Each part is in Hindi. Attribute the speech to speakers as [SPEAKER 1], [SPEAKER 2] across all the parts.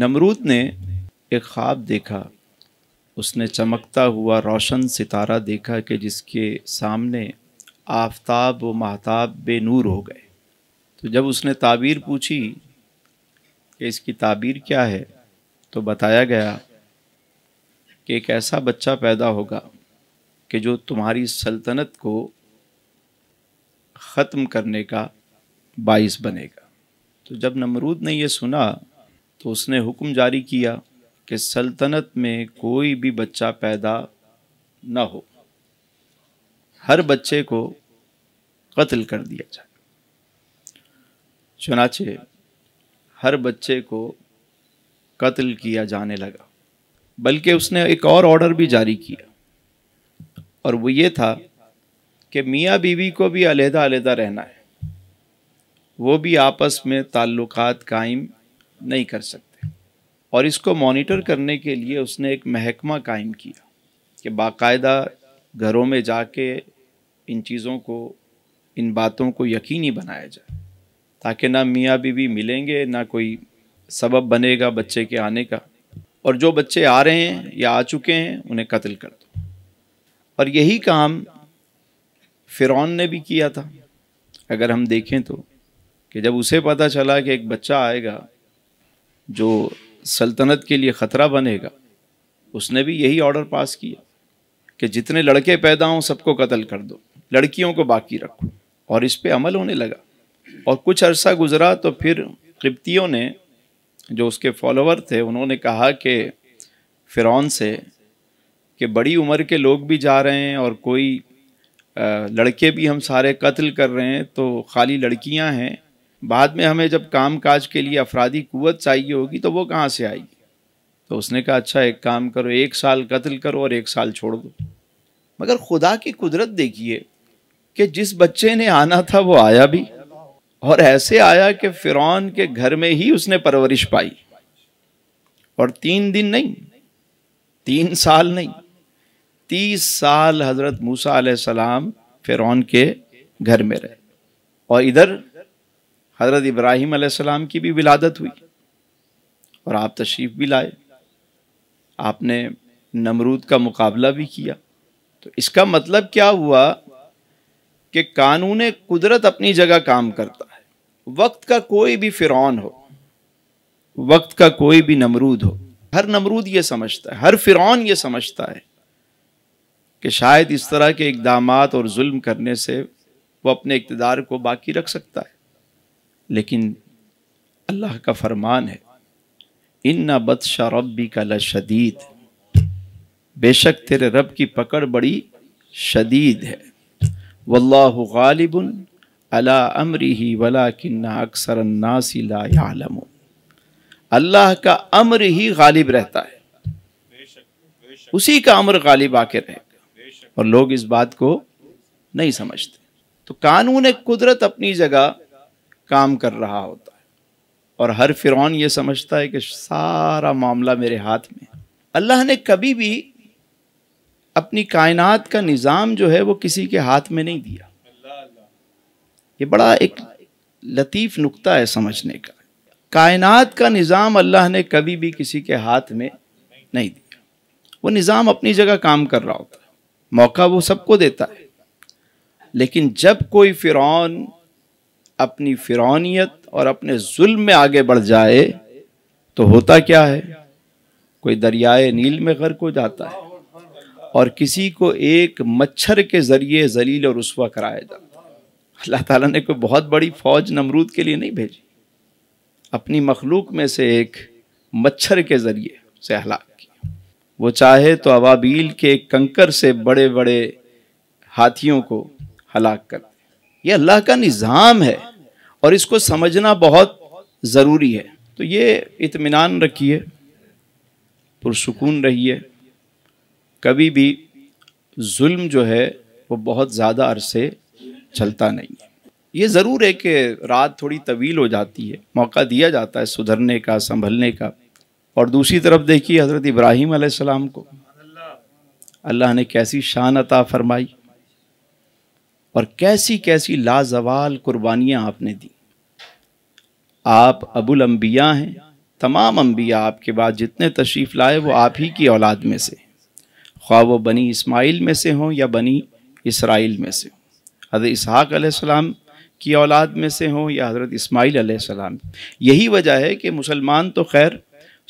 [SPEAKER 1] नमरूद ने एक ख्वाब देखा उसने चमकता हुआ रोशन सितारा देखा कि जिसके सामने आफताब व महताब बेनूर हो गए तो जब उसने ताबीर पूछी कि इसकी ताबीर क्या है तो बताया गया कि एक ऐसा बच्चा पैदा होगा कि जो तुम्हारी सल्तनत को ख़त्म करने का बाइस बनेगा तो जब नमरूद ने यह सुना तो उसने हुक्म जारी किया कि सल्तनत में कोई भी बच्चा पैदा ना हो हर बच्चे को कत्ल कर दिया जाए चुनाचे हर बच्चे को कत्ल किया जाने लगा बल्कि उसने एक और ऑर्डर भी जारी किया और वो ये था कि मियाँ बीवी को भी अलहदा अलहदा रहना है वो भी आपस में ताल्लुकात कायम नहीं कर सकते और इसको मॉनिटर करने के लिए उसने एक महकमा कायम किया कि बाकायदा घरों में जाके इन चीज़ों को इन बातों को यकीनी बनाया जाए ताकि ना मियाँ बीवी मिलेंगे ना कोई सबब बनेगा बच्चे के आने का और जो बच्चे आ रहे हैं या आ चुके हैं उन्हें कत्ल कर दो और यही काम फ़िरौन ने भी किया था अगर हम देखें तो कि जब उसे पता चला कि एक बच्चा आएगा जो सल्तनत के लिए ख़तरा बनेगा उसने भी यही ऑर्डर पास किया कि जितने लड़के पैदा हों सबको कत्ल कर दो लड़कियों को बाकी रखो और इस पर अमल होने लगा और कुछ अरसा गुज़रा तो फिर किप्तियों ने जो उसके फॉलोवर थे उन्होंने कहा कि फ़िरौन से कि बड़ी उम्र के लोग भी जा रहे हैं और कोई लड़के भी हम सारे कत्ल कर रहे हैं तो खाली लड़कियां हैं बाद में हमें जब काम काज के लिए अफराधी कुत चाहिए होगी तो वो कहाँ से आएगी तो उसने कहा अच्छा एक काम करो एक साल कत्ल करो और एक साल छोड़ दो मगर खुदा की कुदरत देखिए कि जिस बच्चे ने आना था वो आया भी और ऐसे आया कि फ़िरौन के घर में ही उसने परवरिश पाई और तीन दिन नहीं तीन साल नहीं तीस साल हज़रत मूसा सलाम फ़िरौन के घर में रहे और इधर हज़रत इब्राहिम आसमाम की भी विलादत हुई और आप तशरीफ़ भी लाए आपने नमरूद का मुकाबला भी किया तो इसका मतलब क्या हुआ कि कानून कुदरत अपनी जगह काम करता है वक्त का कोई भी फ़िरौन हो वक्त का कोई भी नमरूद हो हर नमरूद ये समझता है हर फ़िरौन ये समझता है कि शायद इस तरह के इकदाम और जुल्म करने से वो अपने इकतदार को बाकी रख सकता है लेकिन अल्लाह का फरमान है इन न बदशा रबी का लदीद बेशक तेरे रब की पकड़ बड़ी शदीद है वल्लाह गालिबन अला अमरी ही वला किन्ना अक्सर नासी लाम अल्लाह का अम्र ही गालिब रहता है उसी का अम्र गालिब आके रहेगा और लोग इस बात को नहीं समझते तो कानून कुदरत अपनी जगह काम कर रहा होता है और हर फिरौन ये समझता है कि सारा मामला मेरे हाथ में अल्लाह ने कभी भी अपनी कायनात का निज़ाम जो है वो किसी के हाथ में नहीं दिया ये बड़ा एक लतीफ़ नुक्ता है समझने का कायनात का निज़ाम अल्लाह ने कभी भी किसी के हाथ में नहीं दिया वो निज़ाम अपनी जगह काम कर रहा होता है मौका वो सबको देता है लेकिन जब कोई फ़िरौन अपनी फिरौनीत और अपने जुल्म में आगे बढ़ जाए तो होता क्या है कोई दरियाए नील में गर्क हो जाता है और किसी को एक मच्छर के ज़रिए जलील और रसवा कराया जाता है अल्लाह ताला ने कोई बहुत बड़ी फ़ौज नमरूद के लिए नहीं भेजी अपनी मखलूक में से एक मच्छर के ज़रिए से हलाक किया वो चाहे तो अवाबील के कंकर से बड़े बड़े हाथियों को हलाक कर ये अल्लाह का निज़ाम है और इसको समझना बहुत ज़रूरी है तो ये इतमान रखिए पुरसकून रहिए कभी भी जुल्म जो है वो बहुत ज़्यादा अरसे चलता नहीं है ये ज़रूर है कि रात थोड़ी तवील हो जाती है मौका दिया जाता है सुधरने का संभलने का और दूसरी तरफ देखिए हज़रत इब्राहीम आसमाम को अल्लाह ने कैसी शान अता फरमाई और कैसी कैसी लाजवाल कुर्बानियाँ आपने दी आप अबुल अम्बिया हैं तमाम अम्बिया आपके बाद जितने तशरीफ़ लाए वो आप ही की औलाद में से ख्वा वो बनी इस्माइल में से हों या बनी इसराइल में से हों इसहाक की औलाद में से हों या हज़रत इस्माइल आसमाम यही वजह है कि मुसलमान तो खैर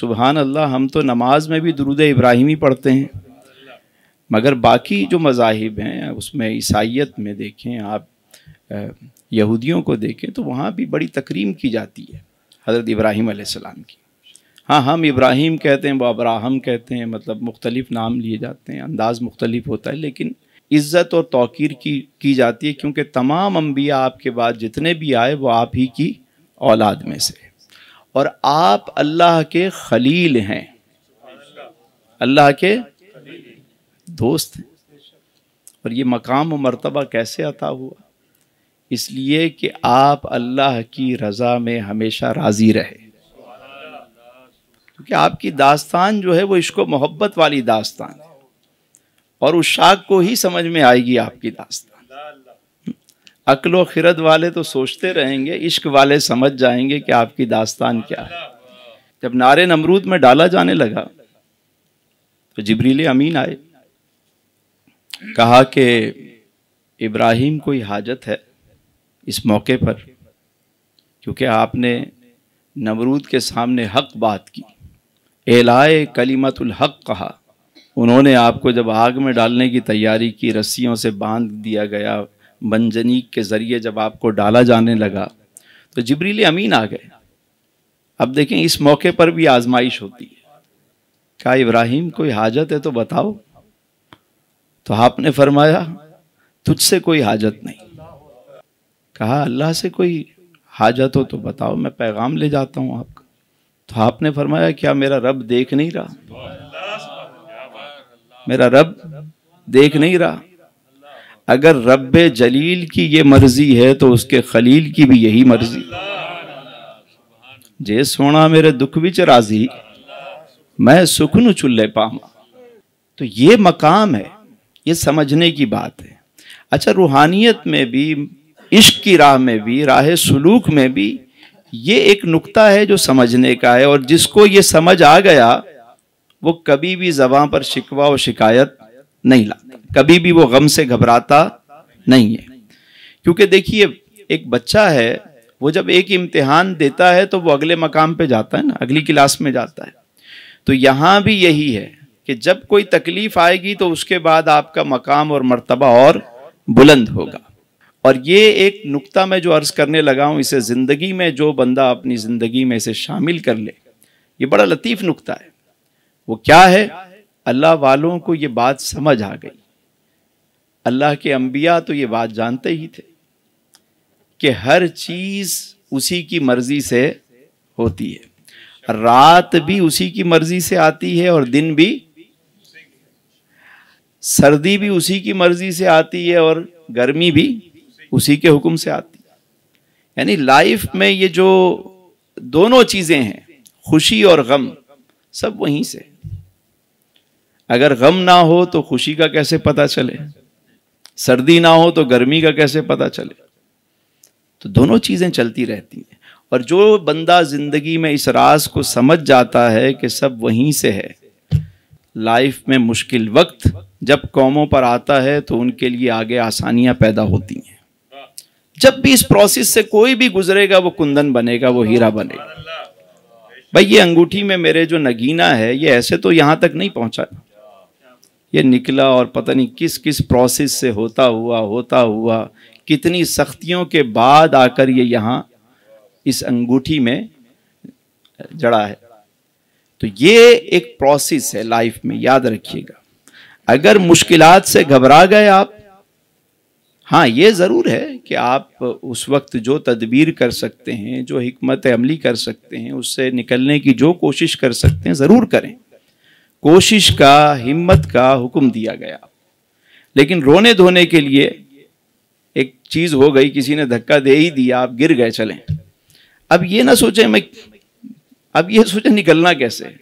[SPEAKER 1] सुबहान अल्लाह हम तो नमाज में भी दरुद इब्राहिमी पढ़ते हैं मगर बाकी जो मजाहिब हैं उसमें ईसाइत में देखें आप यहूदियों को देखें तो वहाँ भी बड़ी तकरीम की जाती है हज़रत इब्राहिम आसमाम की हाँ हम इब्राहीम कहते हैं वो अब्राहम कहते हैं मतलब मुख्तलिफ़ नाम लिए जाते हैं अंदाज़ मुख्तलिफ होता है लेकिन इज़्ज़त और तोक़ीर की की जाती है क्योंकि तमाम अम्बिया आपके बाद जितने भी आए वो आप ही की औलाद में से और आप अल्लाह के खलील हैं अल्लाह के दोस्त हैं और ये मकाम और मरतबा कैसे अता हुआ इसलिए कि आप अल्लाह की रज़ा में हमेशा राज़ी रहे क्योंकि आपकी दास्तान जो है वो इश्क मोहब्बत वाली दास्तान है और उस शाख को ही समझ में आएगी आपकी दास्तान अकल व खिरद वाले तो सोचते रहेंगे इश्क वाले समझ जाएंगे कि आपकी दास्तान क्या है जब नारे नमरूद में डाला जाने लगा तो जबरीले अमीन आए कहा कि इब्राहिम कोई हाजत है इस मौके पर क्योंकि आपने नमरूद के सामने हक बात की एलाए कलीमतुल हक कहा उन्होंने आपको जब आग में डालने की तैयारी की रस्सियों से बांध दिया गया बंजनी के ज़रिए जब आपको डाला जाने लगा तो जबरील अमीन आ गए अब देखें इस मौके पर भी आजमाइश होती है क्या इब्राहिम कोई हाजत है तो बताओ तो आपने फरमाया तुझसे कोई हाजत नहीं कहा अल्लाह से कोई हाजत हो तो बताओ मैं पैगाम ले जाता हूँ आपका तो आपने फरमाया क्या मेरा रब देख नहीं रहा मेरा रब देख नहीं रहा अगर रब जलील की ये मर्जी है तो उसके खलील की भी यही मर्जी जे सोना मेरे दुख भी राजी मैं सुख न चुल्ले पावा तो ये मकाम है ये समझने की बात है अच्छा रूहानियत में भी इश्क की राह में भी राह सलूक में भी ये एक नुक्ता है जो समझने का है और जिसको ये समझ आ गया वो कभी भी जबां पर शिकवा और शिकायत नहीं लाता कभी भी वो गम से घबराता नहीं है क्योंकि देखिए एक बच्चा है वो जब एक इम्तिहान देता है तो वो अगले मकाम पे जाता है ना अगली क्लास में जाता है तो यहाँ भी यही है कि जब कोई तकलीफ आएगी तो उसके बाद आपका मकाम और मर्तबा और बुलंद होगा और ये एक नुक्ता मैं जो अर्ज़ करने लगा हूं इसे ज़िंदगी में जो बंदा अपनी ज़िंदगी में इसे शामिल कर ले ये बड़ा लतीफ़ नुक्ता है वो क्या है अल्लाह वालों को ये बात समझ आ गई अल्लाह के अंबिया तो ये बात जानते ही थे कि हर चीज़ उसी की मर्ज़ी से होती है रात भी उसी की मर्ज़ी से आती है और दिन भी सर्दी भी उसी की मर्जी से आती है और गर्मी भी उसी के हुक्म से आती है यानी लाइफ में ये जो दोनों चीज़ें हैं खुशी और गम सब वहीं से अगर गम ना हो तो खुशी का कैसे पता चले सर्दी ना हो तो गर्मी का कैसे पता चले तो दोनों चीज़ें चलती रहती हैं और जो बंदा ज़िंदगी में इस राज को समझ जाता है कि सब वहीं से है लाइफ में मुश्किल वक्त जब कौमों पर आता है तो उनके लिए आगे आसानियां पैदा होती हैं जब भी इस प्रोसेस से कोई भी गुजरेगा वो कुंदन बनेगा वो हीरा बनेगा भाई ये अंगूठी में मेरे जो नगीना है ये ऐसे तो यहाँ तक नहीं पहुँचा ये निकला और पता नहीं किस किस प्रोसेस से होता हुआ होता हुआ कितनी सख्तियों के बाद आकर ये यहाँ इस अंगूठी में जड़ा है तो ये एक प्रोसेस है लाइफ में याद रखिएगा अगर मुश्किलात से घबरा गए आप हाँ ये ज़रूर है कि आप उस वक्त जो तदबीर कर सकते हैं जो हमत अमली कर सकते हैं उससे निकलने की जो कोशिश कर सकते हैं ज़रूर करें कोशिश का हिम्मत का हुक्म दिया गया लेकिन रोने धोने के लिए एक चीज़ हो गई किसी ने धक्का दे ही दिया आप गिर गए चलें अब ये ना सोचें मैं अब ये सोचें निकलना कैसे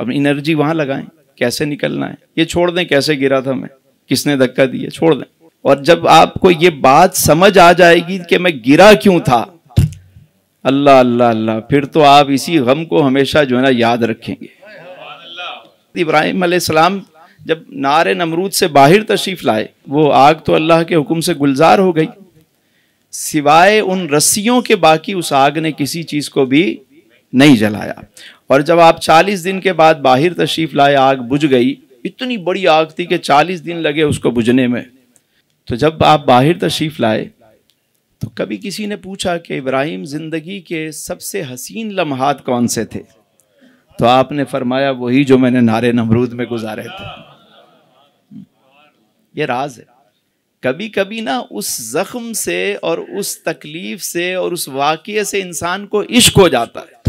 [SPEAKER 1] अब एनर्जी वहाँ लगाएं कैसे निकलना है ये छोड़ दें कैसे गिरा था मैं किसने धक्का दिया छोड़ दें और जब आपको ये बात समझ आ जाएगी कि मैं गिरा क्यों था अल्लाह अल्लाह अल्लाह फिर तो आप इसी गम को हमेशा जो है ना याद रखेंगे इब्राहिम सलाम जब नारे नमरूद से बाहर तशरीफ लाए वो आग तो अल्लाह के हुक्म से गुलजार हो गई सिवाय उन रस्सियों के बाकी उस आग ने किसी चीज़ को भी नहीं जलाया और जब आप 40 दिन के बाद बाहर तशरीफ लाए आग बुझ गई इतनी बड़ी आग थी कि 40 दिन लगे उसको बुझने में तो जब आप बाहर तशरीफ लाए तो कभी किसी ने पूछा कि इब्राहिम ज़िंदगी के सबसे हसीन लम्हात कौन से थे तो आपने फरमाया वही जो मैंने नारे नमरूद में गुजारे थे ये राज है कभी कभी ना उस ज़ख्म से और उस तकलीफ़ से और उस वाक्य से इंसान को इश्क हो जाता है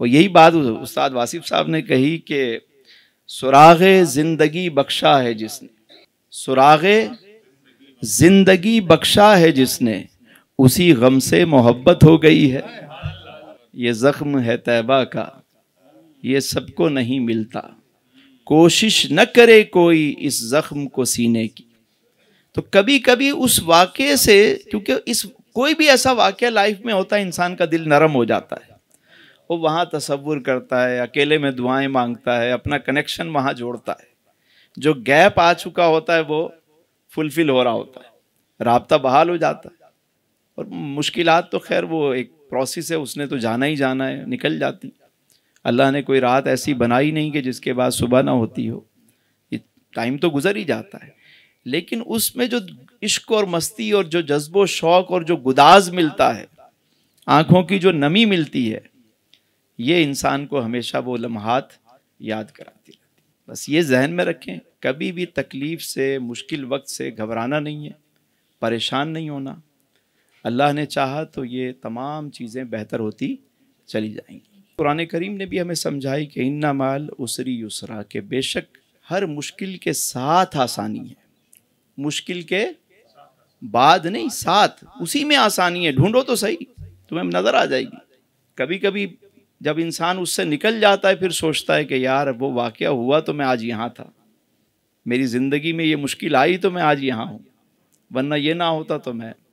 [SPEAKER 1] वो यही बात उस्ताद वासिफ साहब ने कही कि सुराग ज़िंदगी बख्शा है जिसने सुराग ज़िंदगी बख्शा है जिसने उसी गम से मोहब्बत हो गई है ये ज़ख्म है तैबा का ये सबको नहीं मिलता कोशिश न करे कोई इस ज़ख्म को सीने की तो कभी कभी उस वाक्य से क्योंकि इस कोई भी ऐसा वाक़ लाइफ में होता है इंसान का दिल नरम हो जाता है वो वहाँ तस्वुर करता है अकेले में दुआएं मांगता है अपना कनेक्शन वहाँ जोड़ता है जो गैप आ चुका होता है वो फुलफिल हो रहा होता है रबता बहाल हो जाता है और मुश्किल तो खैर वो एक प्रोसेस है उसने तो जाना ही जाना है निकल जाती अल्लाह ने कोई रात ऐसी बनाई नहीं कि जिसके बाद सुबह ना होती हो ये टाइम तो गुजर ही जाता है लेकिन उसमें जो इश्क और मस्ती और जो जज्बो शौक़ और जो गुदाज मिलता है आँखों की जो नमी मिलती है ये इंसान को हमेशा वो लम्हात याद कराती रहती बस ये जहन में रखें कभी भी तकलीफ़ से मुश्किल वक्त से घबराना नहीं है परेशान नहीं होना अल्लाह ने चाहा तो ये तमाम चीज़ें बेहतर होती चली जाएंगी कुरान करीम ने भी हमें समझाई कि इन्ना माल उसरी युसरा के बेशक हर मुश्किल के साथ आसानी है मुश्किल के बाद नहीं साथ उसी में आसानी है ढूंढो तो सही तुम्हें नज़र आ जाएगी कभी कभी जब इंसान उससे निकल जाता है फिर सोचता है कि यार वो वाक़ हुआ तो मैं आज यहाँ था मेरी ज़िंदगी में ये मुश्किल आई तो मैं आज यहाँ हूँ वरना ये ना होता तो मैं